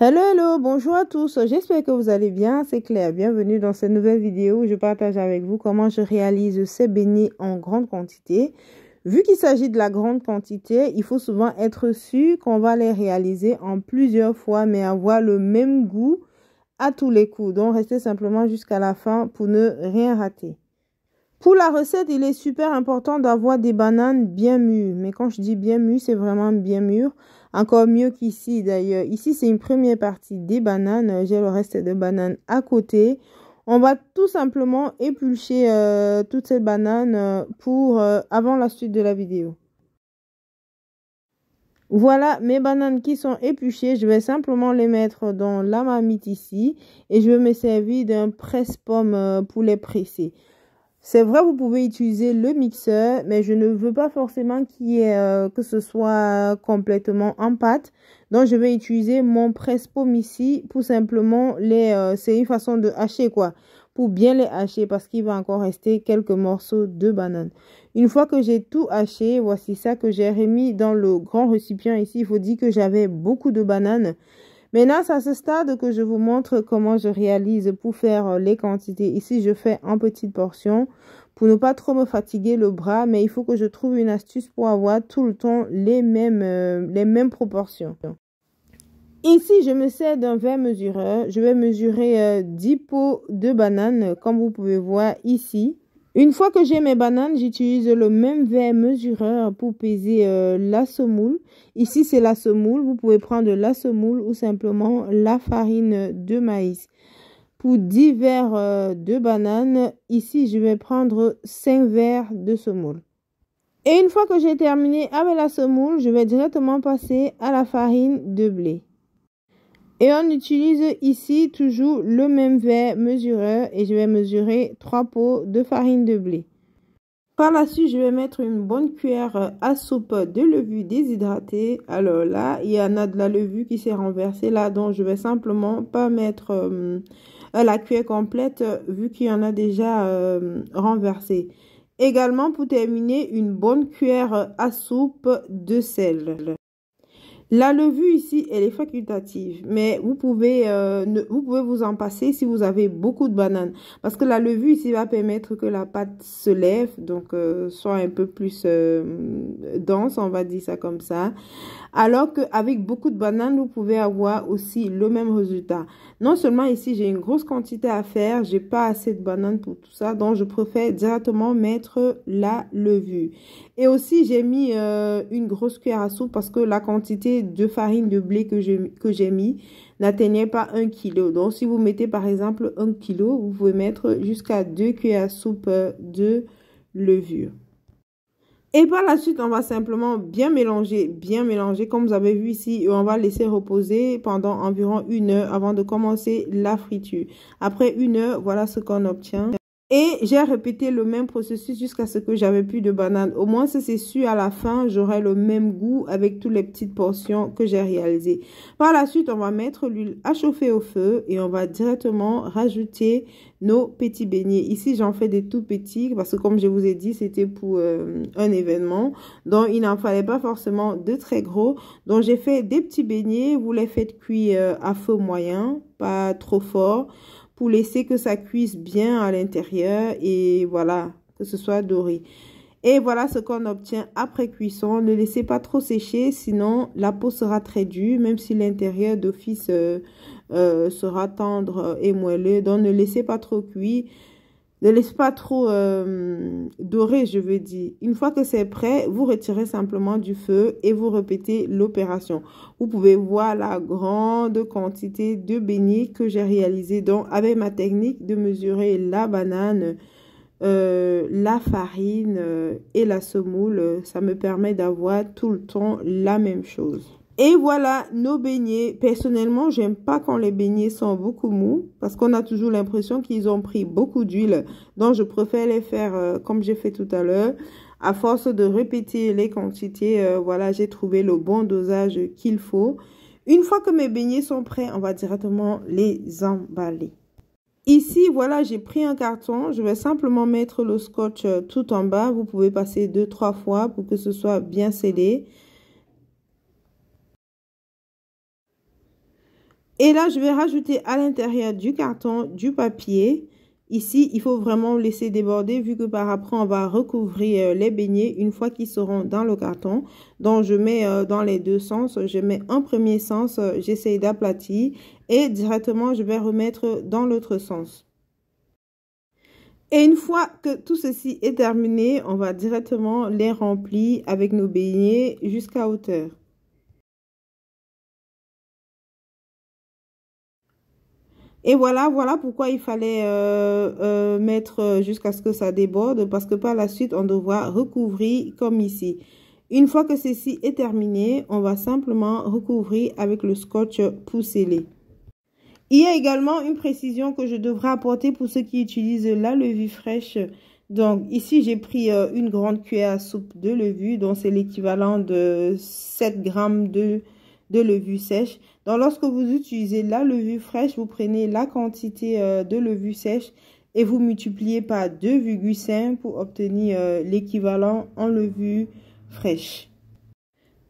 Hello, hello, bonjour à tous. J'espère que vous allez bien. C'est Claire. Bienvenue dans cette nouvelle vidéo où je partage avec vous comment je réalise ces bénis en grande quantité. Vu qu'il s'agit de la grande quantité, il faut souvent être sûr qu'on va les réaliser en plusieurs fois, mais avoir le même goût à tous les coups. Donc, restez simplement jusqu'à la fin pour ne rien rater. Pour la recette, il est super important d'avoir des bananes bien mûres. Mais quand je dis bien mûres, c'est vraiment bien mûres. Encore mieux qu'ici d'ailleurs. Ici, c'est une première partie des bananes. J'ai le reste de bananes à côté. On va tout simplement éplucher euh, toutes ces bananes euh, pour, euh, avant la suite de la vidéo. Voilà mes bananes qui sont épluchées. Je vais simplement les mettre dans la mamite ici. Et je vais me servir d'un presse-pomme pour les presser. C'est vrai, vous pouvez utiliser le mixeur, mais je ne veux pas forcément euh, que ce soit complètement en pâte. Donc, je vais utiliser mon presse pomme ici pour simplement les... Euh, c'est une façon de hacher, quoi. Pour bien les hacher parce qu'il va encore rester quelques morceaux de banane. Une fois que j'ai tout haché, voici ça que j'ai remis dans le grand récipient ici. Il faut dire que j'avais beaucoup de bananes. Maintenant, c'est à ce stade que je vous montre comment je réalise pour faire euh, les quantités. Ici, je fais en petite portion pour ne pas trop me fatiguer le bras, mais il faut que je trouve une astuce pour avoir tout le temps les mêmes, euh, les mêmes proportions. Ici, je me sers d'un verre mesureur. Je vais mesurer 10 euh, pots de bananes, comme vous pouvez voir ici. Une fois que j'ai mes bananes, j'utilise le même verre mesureur pour peser euh, la semoule. Ici, c'est la semoule. Vous pouvez prendre la semoule ou simplement la farine de maïs. Pour 10 verres euh, de bananes, ici, je vais prendre 5 verres de semoule. Et une fois que j'ai terminé avec la semoule, je vais directement passer à la farine de blé. Et on utilise ici toujours le même verre mesureur et je vais mesurer 3 pots de farine de blé. Par la suite, je vais mettre une bonne cuillère à soupe de levure déshydratée. Alors là, il y en a de la levure qui s'est renversée là, donc je vais simplement pas mettre euh, la cuillère complète vu qu'il y en a déjà euh, renversé. Également, pour terminer, une bonne cuillère à soupe de sel. La levure ici, elle est facultative, mais vous pouvez, euh, vous pouvez vous en passer si vous avez beaucoup de bananes. Parce que la levure ici va permettre que la pâte se lève, donc euh, soit un peu plus euh, dense, on va dire ça comme ça. Alors qu'avec beaucoup de bananes, vous pouvez avoir aussi le même résultat. Non seulement ici, j'ai une grosse quantité à faire, j'ai pas assez de bananes pour tout ça, donc je préfère directement mettre la levure. Et aussi, j'ai mis une grosse cuillère à soupe parce que la quantité de farine de blé que j'ai que mis n'atteignait pas un kilo Donc, si vous mettez par exemple un kilo vous pouvez mettre jusqu'à 2 cuillères à soupe de levure. Et par la suite, on va simplement bien mélanger, bien mélanger comme vous avez vu ici. Et on va laisser reposer pendant environ une heure avant de commencer la friture. Après une heure, voilà ce qu'on obtient. Et j'ai répété le même processus jusqu'à ce que j'avais plus de bananes. Au moins, c'est sûr, à la fin, j'aurai le même goût avec toutes les petites portions que j'ai réalisées. Par la suite, on va mettre l'huile à chauffer au feu et on va directement rajouter nos petits beignets. Ici, j'en fais des tout petits parce que comme je vous ai dit, c'était pour euh, un événement. Donc, il n'en fallait pas forcément de très gros. Donc, j'ai fait des petits beignets. Vous les faites cuire euh, à feu moyen, pas trop fort pour laisser que ça cuise bien à l'intérieur et voilà, que ce soit doré. Et voilà ce qu'on obtient après cuisson. Ne laissez pas trop sécher, sinon la peau sera très dure, même si l'intérieur d'office euh, euh, sera tendre et moelleux. Donc ne laissez pas trop cuire. Ne laisse pas trop euh, dorer, je veux dire. Une fois que c'est prêt, vous retirez simplement du feu et vous répétez l'opération. Vous pouvez voir la grande quantité de beignets que j'ai réalisé donc avec ma technique de mesurer la banane, euh, la farine euh, et la semoule. Ça me permet d'avoir tout le temps la même chose. Et voilà nos beignets. Personnellement, j'aime pas quand les beignets sont beaucoup mous parce qu'on a toujours l'impression qu'ils ont pris beaucoup d'huile. Donc, je préfère les faire euh, comme j'ai fait tout à l'heure. À force de répéter les quantités, euh, voilà, j'ai trouvé le bon dosage qu'il faut. Une fois que mes beignets sont prêts, on va directement les emballer. Ici, voilà, j'ai pris un carton. Je vais simplement mettre le scotch euh, tout en bas. Vous pouvez passer deux, trois fois pour que ce soit bien scellé. Et là, je vais rajouter à l'intérieur du carton du papier. Ici, il faut vraiment laisser déborder vu que par après, on va recouvrir euh, les beignets une fois qu'ils seront dans le carton. Donc, je mets euh, dans les deux sens. Je mets un premier sens, euh, j'essaye d'aplatir et directement, je vais remettre dans l'autre sens. Et une fois que tout ceci est terminé, on va directement les remplir avec nos beignets jusqu'à hauteur. Et voilà, voilà pourquoi il fallait euh, euh, mettre euh, jusqu'à ce que ça déborde parce que par la suite, on devra recouvrir comme ici. Une fois que ceci est terminé, on va simplement recouvrir avec le scotch poussé Il y a également une précision que je devrais apporter pour ceux qui utilisent la levure fraîche. Donc ici, j'ai pris une grande cuillère à soupe de levure, dont c'est l'équivalent de 7 grammes de de levure sèche. Donc, lorsque vous utilisez la levure fraîche, vous prenez la quantité euh, de levure sèche et vous multipliez par 2,5 pour obtenir euh, l'équivalent en levure fraîche.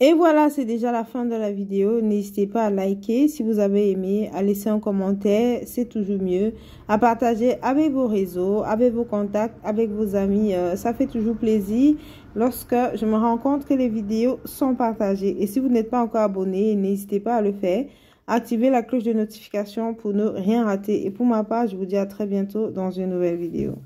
Et voilà, c'est déjà la fin de la vidéo. N'hésitez pas à liker si vous avez aimé, à laisser un commentaire, c'est toujours mieux. À partager avec vos réseaux, avec vos contacts, avec vos amis. Euh, ça fait toujours plaisir lorsque je me rends compte que les vidéos sont partagées. Et si vous n'êtes pas encore abonné, n'hésitez pas à le faire. Activez la cloche de notification pour ne rien rater. Et pour ma part, je vous dis à très bientôt dans une nouvelle vidéo.